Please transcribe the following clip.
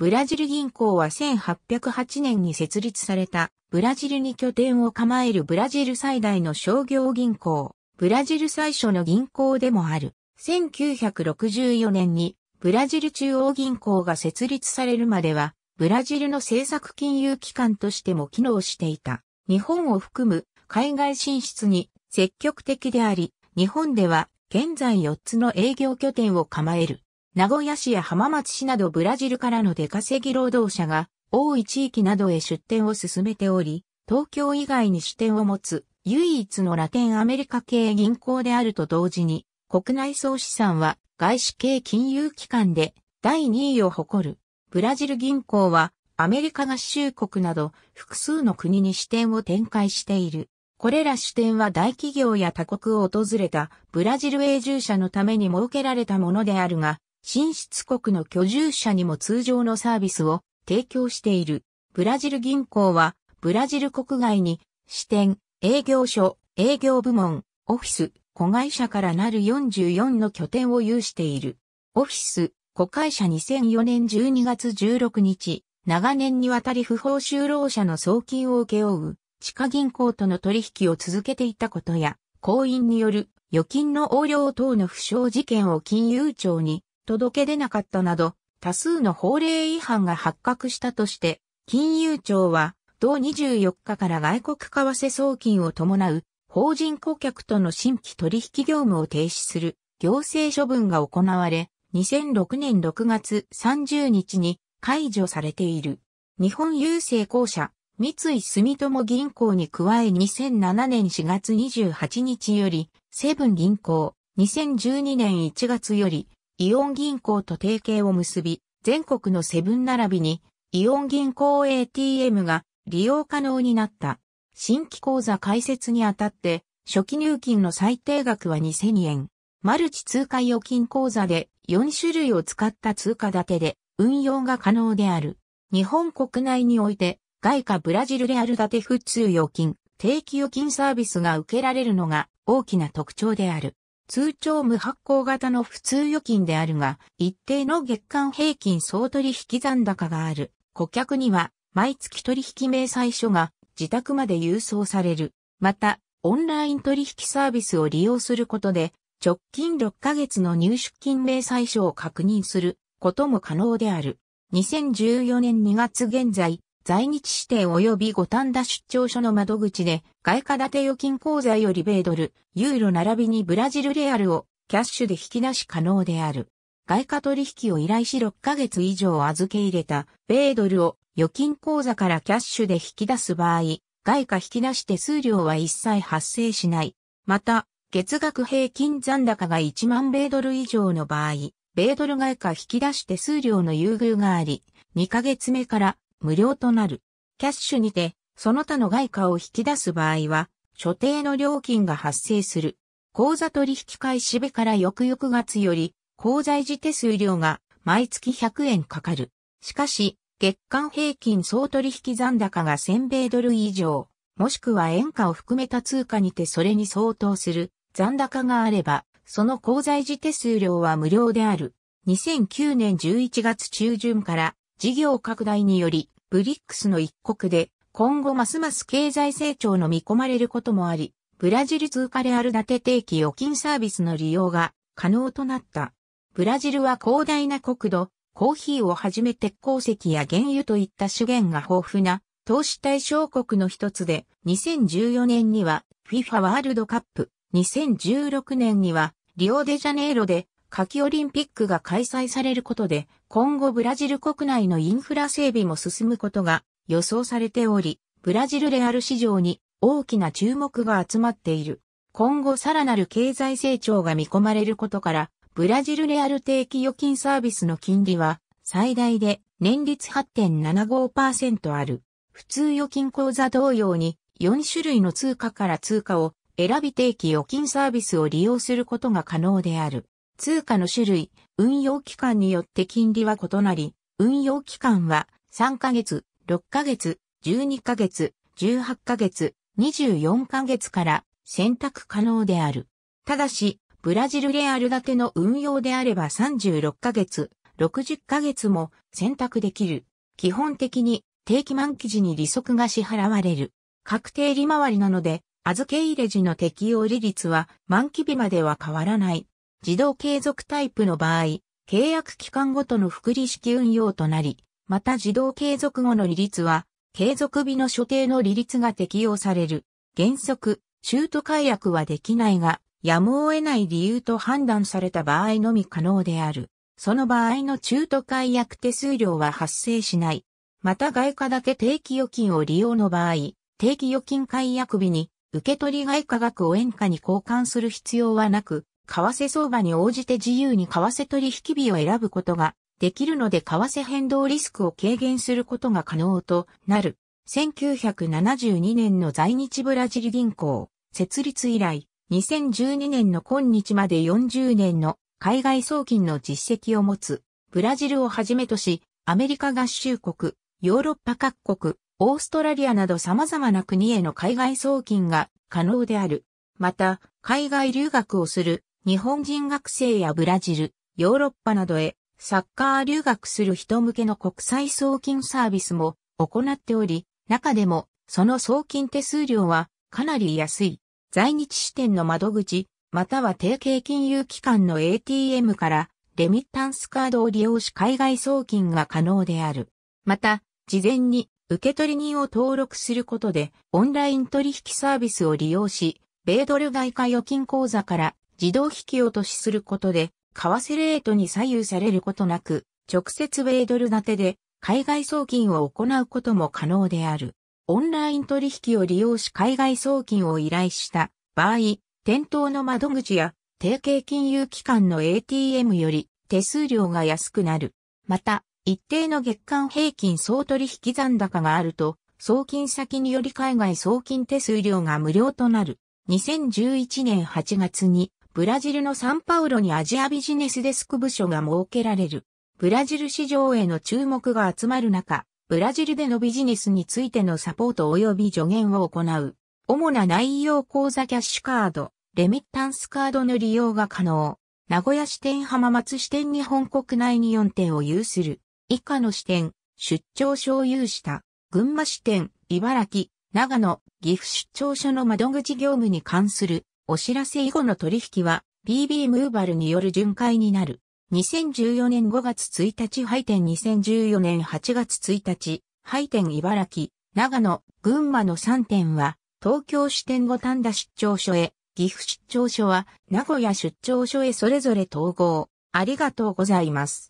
ブラジル銀行は1808年に設立された、ブラジルに拠点を構えるブラジル最大の商業銀行、ブラジル最初の銀行でもある。1964年にブラジル中央銀行が設立されるまでは、ブラジルの政策金融機関としても機能していた。日本を含む海外進出に積極的であり、日本では現在4つの営業拠点を構える。名古屋市や浜松市などブラジルからの出稼ぎ労働者が多い地域などへ出店を進めており、東京以外に支店を持つ唯一のラテンアメリカ系銀行であると同時に、国内総資産は外資系金融機関で第2位を誇る。ブラジル銀行はアメリカ合衆国など複数の国に支店を展開している。これら支店は大企業や他国を訪れたブラジル永住者のために設けられたものであるが、進出国の居住者にも通常のサービスを提供している。ブラジル銀行は、ブラジル国外に、支店、営業所、営業部門、オフィス、子会社からなる44の拠点を有している。オフィス、子会社2004年12月16日、長年にわたり不法就労者の送金を請け負う、地下銀行との取引を続けていたことや、行員による預金の横領等の不祥事件を金融庁に届け出なかったなど、多数の法令違反が発覚したとして、金融庁は、同24日から外国為替送金を伴う、法人顧客との新規取引業務を停止する行政処分が行われ、2006年6月30日に解除されている。日本郵政公社、三井住友銀行に加え2007年4月28日より、セブン銀行、2012年1月より、イオン銀行と提携を結び、全国のセブン並びに、イオン銀行 ATM が利用可能になった。新規口座開設にあたって、初期入金の最低額は2000円。マルチ通貨預金口座で4種類を使った通貨建てで運用が可能である。日本国内において、外貨ブラジルレアル建て普通預金、定期預金サービスが受けられるのが大きな特徴である。通帳無発行型の普通預金であるが、一定の月間平均総取引残高がある。顧客には、毎月取引明細書が自宅まで郵送される。また、オンライン取引サービスを利用することで、直近6ヶ月の入出金明細書を確認することも可能である。2014年2月現在、在日指定及び五反田出張所の窓口で、外貨建て預金口座より米ドル、ユーロ並びにブラジルレアルをキャッシュで引き出し可能である。外貨取引を依頼し6ヶ月以上預け入れた、米ドルを預金口座からキャッシュで引き出す場合、外貨引き出して数量は一切発生しない。また、月額平均残高が1万米ドル以上の場合、米ドル外貨引き出して数量の優遇があり、2ヶ月目から無料となる。キャッシュにて、その他の外貨を引き出す場合は、所定の料金が発生する。口座取引開始日から翌々月より、口座維持手数料が毎月100円かかる。しかし、月間平均総取引残高が1000米ドル以上、もしくは円価を含めた通貨にてそれに相当する残高があれば、その口座維持手数料は無料である。2009年11月中旬から事業拡大により、ブリックスの一国で、今後ますます経済成長の見込まれることもあり、ブラジル通貨レアル建て定期預金サービスの利用が可能となった。ブラジルは広大な国土、コーヒーをはじめ鉄鉱石や原油といった資源が豊富な投資対象国の一つで、2014年には FIFA ワールドカップ、2016年にはリオデジャネイロで夏季オリンピックが開催されることで、今後ブラジル国内のインフラ整備も進むことが予想されており、ブラジルレアル市場に大きな注目が集まっている。今後さらなる経済成長が見込まれることから、ブラジルレアル定期預金サービスの金利は最大で年率8.75%ある。普通預金口座同様に4種類の通貨から通貨を選び定期預金サービスを利用することが可能である。通貨の種類、運用期間によって金利は異なり、運用期間は3ヶ月、6ヶ月、12ヶ月、18ヶ月、24ヶ月から選択可能である。ただし、ブラジルレアル建ての運用であれば36ヶ月、60ヶ月も選択できる。基本的に定期満期時に利息が支払われる。確定利回りなので、預け入れ時の適用利率は満期日までは変わらない。自動継続タイプの場合、契約期間ごとの福利式運用となり、また自動継続後の利率は、継続日の所定の利率が適用される。原則、シュート解約はできないが、やむを得ない理由と判断された場合のみ可能である。その場合の中途解約手数料は発生しない。また外貨だけ定期預金を利用の場合、定期預金解約日に受取外貨額を円価に交換する必要はなく、為替相場に応じて自由に為替取引日を選ぶことができるので為替変動リスクを軽減することが可能となる。1972年の在日ブラジル銀行設立以来、2012年の今日まで40年の海外送金の実績を持つ、ブラジルをはじめとし、アメリカ合衆国、ヨーロッパ各国、オーストラリアなど様々な国への海外送金が可能である。また、海外留学をする日本人学生やブラジル、ヨーロッパなどへサッカー留学する人向けの国際送金サービスも行っており、中でもその送金手数料はかなり安い。在日支店の窓口、または提携金融機関の ATM からレミッタンスカードを利用し海外送金が可能である。また、事前に受取人を登録することでオンライン取引サービスを利用し、米ドル外貨預金口座から自動引き落としすることで、為替レートに左右されることなく、直接米ドル建てで海外送金を行うことも可能である。オンライン取引を利用し海外送金を依頼した場合、店頭の窓口や提携金融機関の ATM より手数料が安くなる。また、一定の月間平均総取引残高があると、送金先により海外送金手数料が無料となる。2011年8月にブラジルのサンパウロにアジアビジネスデスク部署が設けられる。ブラジル市場への注目が集まる中、ブラジルでのビジネスについてのサポート及び助言を行う。主な内容口座キャッシュカード、レミッタンスカードの利用が可能。名古屋支店浜松支店日本国内に4店を有する。以下の支店、出張所を有した。群馬支店、茨城、長野、岐阜出張所の窓口業務に関するお知らせ以後の取引は BB ムーバルによる巡回になる。2014年5月1日廃店2014年8月1日廃店茨城、長野、群馬の3店は東京支店五丹田出張所へ、岐阜出張所は名古屋出張所へそれぞれ統合。ありがとうございます。